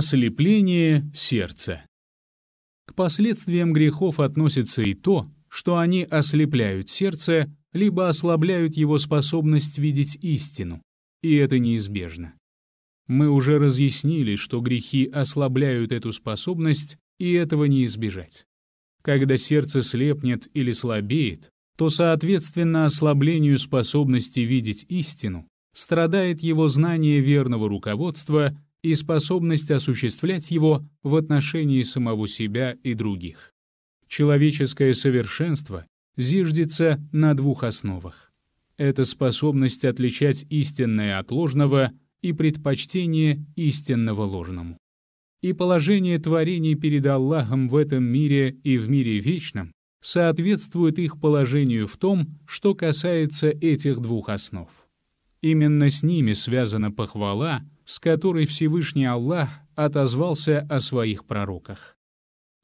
Ослепление сердца. К последствиям грехов относится и то, что они ослепляют сердце, либо ослабляют его способность видеть истину, и это неизбежно. Мы уже разъяснили, что грехи ослабляют эту способность, и этого не избежать. Когда сердце слепнет или слабеет, то, соответственно, ослаблению способности видеть истину страдает его знание верного руководства и способность осуществлять его в отношении самого себя и других. Человеческое совершенство зиждется на двух основах. Это способность отличать истинное от ложного и предпочтение истинного ложному. И положение творений перед Аллахом в этом мире и в мире вечном соответствует их положению в том, что касается этих двух основ. Именно с ними связана похвала — с которой Всевышний Аллах отозвался о своих пророках.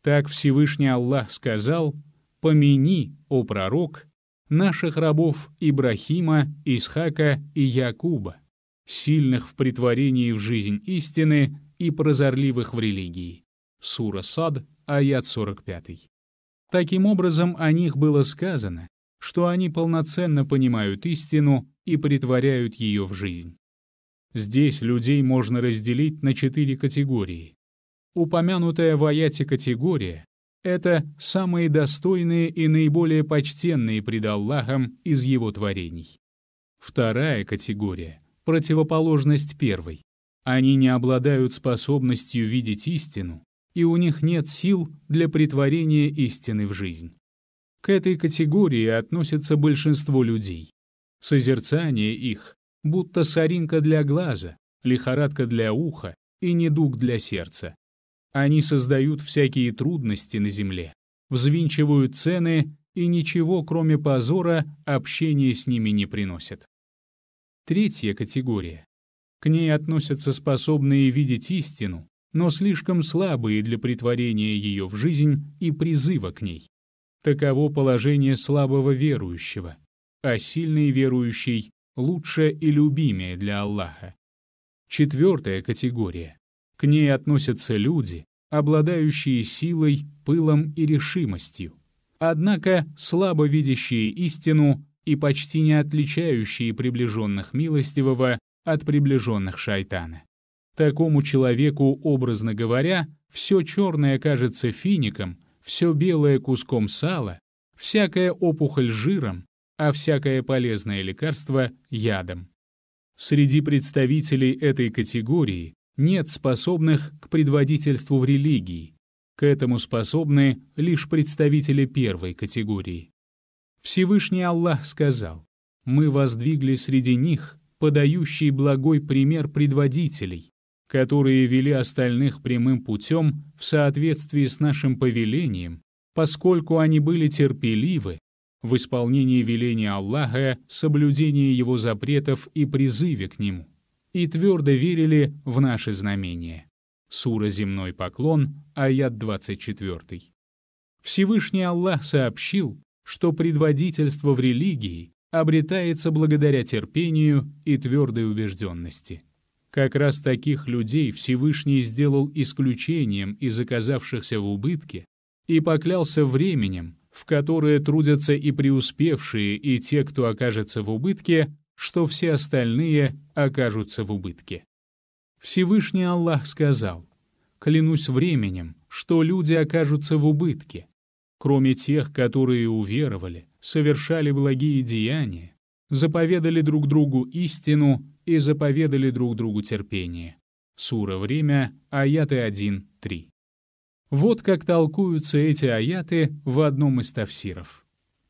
Так Всевышний Аллах сказал «Помяни, о пророк, наших рабов Ибрахима, Исхака и Якуба, сильных в притворении в жизнь истины и прозорливых в религии». Сура Сад, аят 45. Таким образом, о них было сказано, что они полноценно понимают истину и притворяют ее в жизнь. Здесь людей можно разделить на четыре категории. Упомянутая в аяте категория — это самые достойные и наиболее почтенные пред Аллахом из его творений. Вторая категория — противоположность первой. Они не обладают способностью видеть истину, и у них нет сил для притворения истины в жизнь. К этой категории относится большинство людей. Созерцание их будто соринка для глаза, лихорадка для уха и недуг для сердца. Они создают всякие трудности на земле, взвинчивают цены и ничего, кроме позора, общение с ними не приносит. Третья категория. К ней относятся способные видеть истину, но слишком слабые для притворения ее в жизнь и призыва к ней. Таково положение слабого верующего, а сильный верующий лучшее и любимее для Аллаха. Четвертая категория. К ней относятся люди, обладающие силой, пылом и решимостью, однако слабо видящие истину и почти не отличающие приближенных милостивого от приближенных шайтана. Такому человеку, образно говоря, все черное кажется фиником, все белое куском сала, всякая опухоль жиром, а всякое полезное лекарство — ядом. Среди представителей этой категории нет способных к предводительству в религии. К этому способны лишь представители первой категории. Всевышний Аллах сказал, «Мы воздвигли среди них подающий благой пример предводителей, которые вели остальных прямым путем в соответствии с нашим повелением, поскольку они были терпеливы в исполнении веления Аллаха, соблюдении Его запретов и призыве к нему, и твердо верили в наши знамения. Сура «Земной поклон», аят 24. Всевышний Аллах сообщил, что предводительство в религии обретается благодаря терпению и твердой убежденности. Как раз таких людей Всевышний сделал исключением из оказавшихся в убытке и поклялся временем, в которые трудятся и преуспевшие, и те, кто окажется в убытке, что все остальные окажутся в убытке. Всевышний Аллах сказал, «Клянусь временем, что люди окажутся в убытке, кроме тех, которые уверовали, совершали благие деяния, заповедали друг другу истину и заповедали друг другу терпение». Сура «Время», аяты 1-3. Вот как толкуются эти аяты в одном из тафсиров.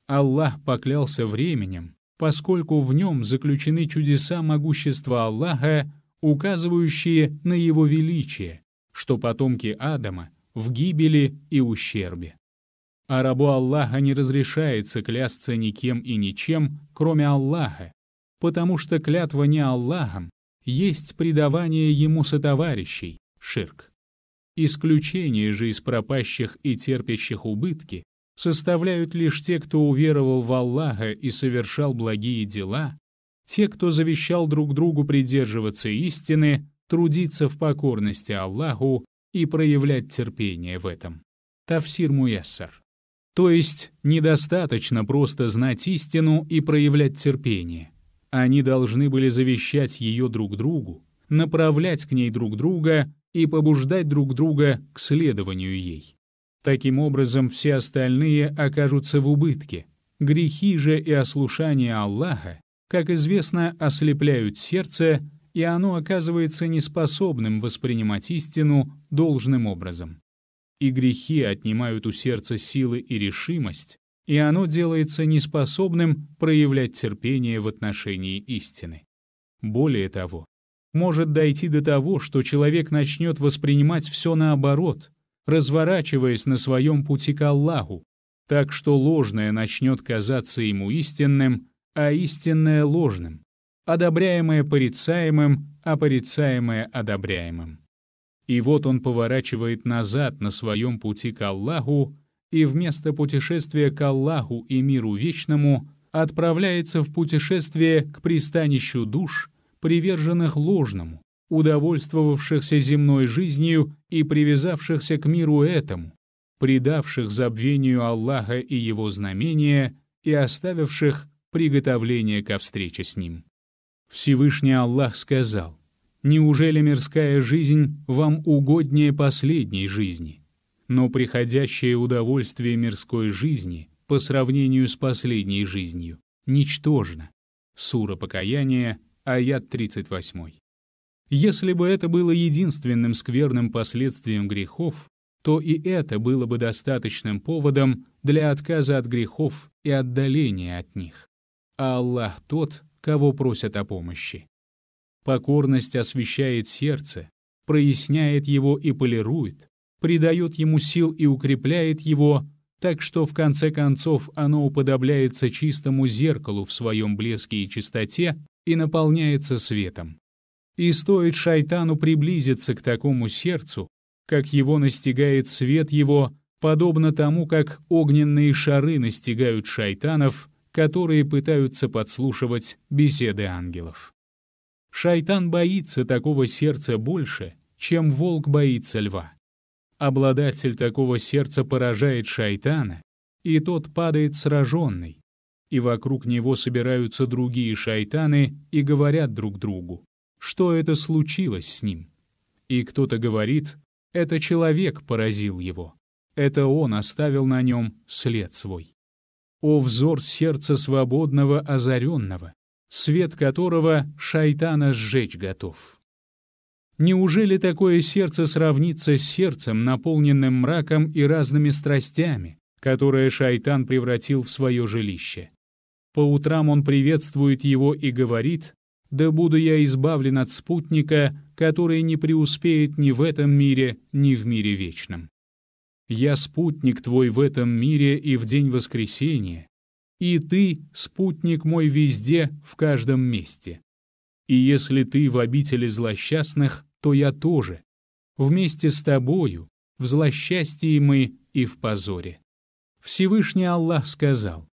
Аллах поклялся временем, поскольку в нем заключены чудеса могущества Аллаха, указывающие на его величие, что потомки Адама в гибели и ущербе. А рабу Аллаха не разрешается клясться никем и ничем, кроме Аллаха, потому что клятва не Аллахом есть предавание ему сотоварищей, ширк. Исключение же из пропащих и терпящих убытки составляют лишь те, кто уверовал в Аллаха и совершал благие дела, те, кто завещал друг другу придерживаться истины, трудиться в покорности Аллаху и проявлять терпение в этом. Тафсир Муяссар. То есть недостаточно просто знать истину и проявлять терпение. Они должны были завещать ее друг другу, направлять к ней друг друга и побуждать друг друга к следованию ей. Таким образом, все остальные окажутся в убытке. Грехи же и ослушание Аллаха, как известно, ослепляют сердце, и оно оказывается неспособным воспринимать истину должным образом. И грехи отнимают у сердца силы и решимость, и оно делается неспособным проявлять терпение в отношении истины. Более того, может дойти до того, что человек начнет воспринимать все наоборот, разворачиваясь на своем пути к Аллаху, так что ложное начнет казаться ему истинным, а истинное — ложным, одобряемое порицаемым, а порицаемое — одобряемым. И вот он поворачивает назад на своем пути к Аллаху, и вместо путешествия к Аллаху и миру вечному отправляется в путешествие к пристанищу душ — приверженных ложному, удовольствовавшихся земной жизнью и привязавшихся к миру этому, предавших забвению Аллаха и его знамения и оставивших приготовление ко встрече с ним. Всевышний Аллах сказал, «Неужели мирская жизнь вам угоднее последней жизни? Но приходящее удовольствие мирской жизни по сравнению с последней жизнью ничтожно». Сура Покаяния, аят 38. Если бы это было единственным скверным последствием грехов, то и это было бы достаточным поводом для отказа от грехов и отдаления от них. А Аллах тот, кого просят о помощи. Покорность освещает сердце, проясняет его и полирует, придает ему сил и укрепляет его, так что в конце концов оно уподобляется чистому зеркалу в своем блеске и чистоте, и наполняется светом. И стоит шайтану приблизиться к такому сердцу, как его настигает свет его, подобно тому, как огненные шары настигают шайтанов, которые пытаются подслушивать беседы ангелов. Шайтан боится такого сердца больше, чем волк боится льва. Обладатель такого сердца поражает шайтана, и тот падает сраженный, и вокруг него собираются другие шайтаны и говорят друг другу, что это случилось с ним. И кто-то говорит, это человек поразил его, это он оставил на нем след свой. О взор сердца свободного озаренного, свет которого шайтана сжечь готов! Неужели такое сердце сравнится с сердцем, наполненным мраком и разными страстями, которое шайтан превратил в свое жилище? По утрам он приветствует его и говорит, «Да буду я избавлен от спутника, который не преуспеет ни в этом мире, ни в мире вечном. Я спутник твой в этом мире и в день воскресения, и ты спутник мой везде, в каждом месте. И если ты в обители злосчастных, то я тоже. Вместе с тобою, в злосчастье мы и в позоре». Всевышний Аллах сказал,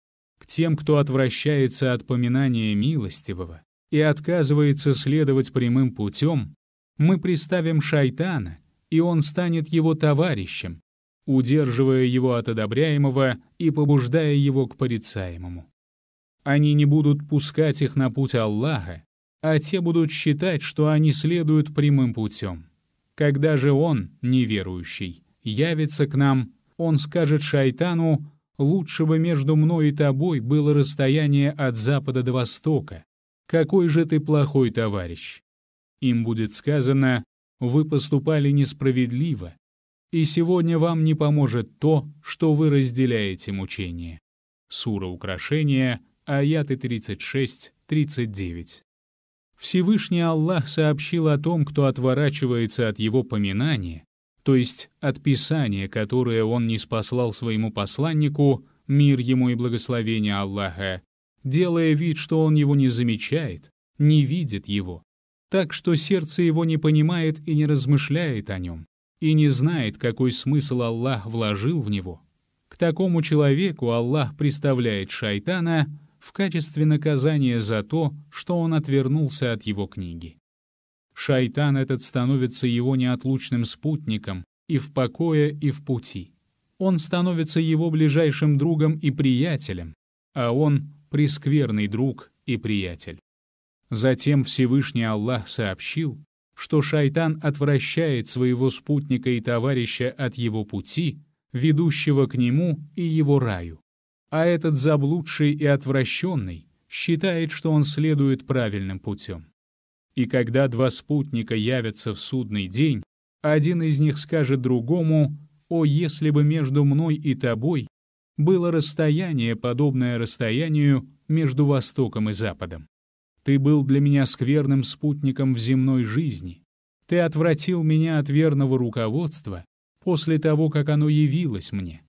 тем, кто отвращается от поминания милостивого и отказывается следовать прямым путем, мы представим шайтана, и он станет его товарищем, удерживая его от одобряемого и побуждая его к порицаемому. Они не будут пускать их на путь Аллаха, а те будут считать, что они следуют прямым путем. Когда же он, неверующий, явится к нам, он скажет шайтану Лучшего между мной и тобой было расстояние от запада до востока. Какой же ты плохой товарищ!» Им будет сказано, вы поступали несправедливо, и сегодня вам не поможет то, что вы разделяете мучение. Сура украшения, аяты 36-39. Всевышний Аллах сообщил о том, кто отворачивается от его поминания, то есть от Писания, которое он не спаслал своему посланнику, мир ему и благословение Аллаха, делая вид, что он его не замечает, не видит его, так что сердце его не понимает и не размышляет о нем, и не знает, какой смысл Аллах вложил в него. К такому человеку Аллах представляет шайтана в качестве наказания за то, что он отвернулся от его книги. Шайтан этот становится его неотлучным спутником и в покое, и в пути. Он становится его ближайшим другом и приятелем, а он — прескверный друг и приятель. Затем Всевышний Аллах сообщил, что шайтан отвращает своего спутника и товарища от его пути, ведущего к нему и его раю. А этот заблудший и отвращенный считает, что он следует правильным путем. И когда два спутника явятся в судный день, один из них скажет другому «О, если бы между мной и тобой было расстояние, подобное расстоянию между Востоком и Западом. Ты был для меня скверным спутником в земной жизни. Ты отвратил меня от верного руководства после того, как оно явилось мне,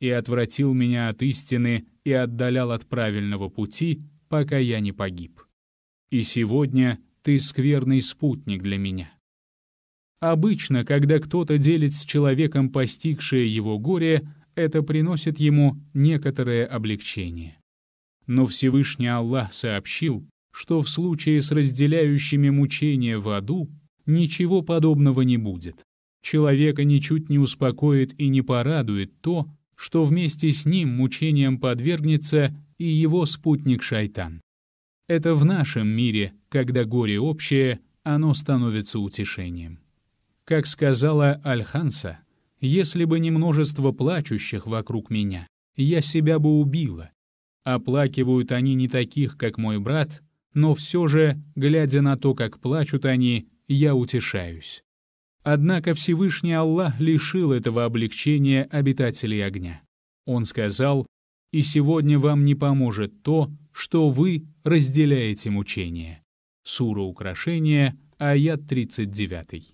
и отвратил меня от истины и отдалял от правильного пути, пока я не погиб. И сегодня ты скверный спутник для меня». Обычно, когда кто-то делит с человеком постигшее его горе, это приносит ему некоторое облегчение. Но Всевышний Аллах сообщил, что в случае с разделяющими мучения в аду ничего подобного не будет. Человека ничуть не успокоит и не порадует то, что вместе с ним мучением подвергнется и его спутник шайтан. Это в нашем мире, когда горе общее, оно становится утешением. Как сказала Альханса, «Если бы не множество плачущих вокруг меня, я себя бы убила. Оплакивают они не таких, как мой брат, но все же, глядя на то, как плачут они, я утешаюсь». Однако Всевышний Аллах лишил этого облегчения обитателей огня. Он сказал, и сегодня вам не поможет то, что вы разделяете мучение. Сура Украшения, аят 39.